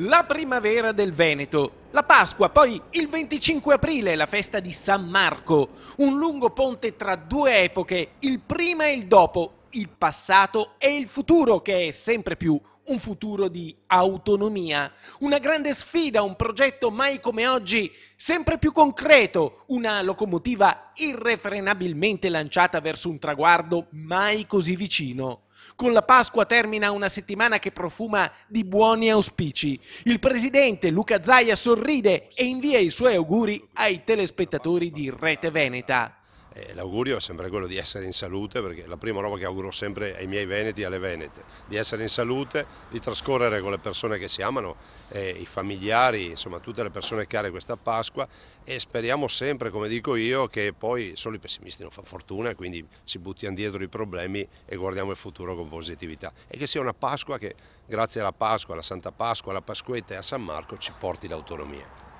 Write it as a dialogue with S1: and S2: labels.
S1: la primavera del Veneto, la Pasqua, poi il 25 aprile la festa di San Marco, un lungo ponte tra due epoche, il prima e il dopo, il passato e il futuro che è sempre più un futuro di autonomia, una grande sfida, un progetto mai come oggi sempre più concreto, una locomotiva irrefrenabilmente lanciata verso un traguardo mai così vicino. Con la Pasqua termina una settimana che profuma di buoni auspici. Il presidente Luca Zaia sorride e invia i suoi auguri ai telespettatori di Rete Veneta.
S2: Eh, l'augurio è sempre quello di essere in salute, perché la prima roba che auguro sempre ai miei veneti e alle venete, di essere in salute, di trascorrere con le persone che si amano, eh, i familiari, insomma tutte le persone care questa Pasqua e speriamo sempre, come dico io, che poi solo i pessimisti non fanno fortuna, quindi si buttiamo dietro i problemi e guardiamo il futuro con positività. E che sia una Pasqua che grazie alla Pasqua, alla Santa Pasqua, alla Pasquetta e a San Marco ci porti l'autonomia.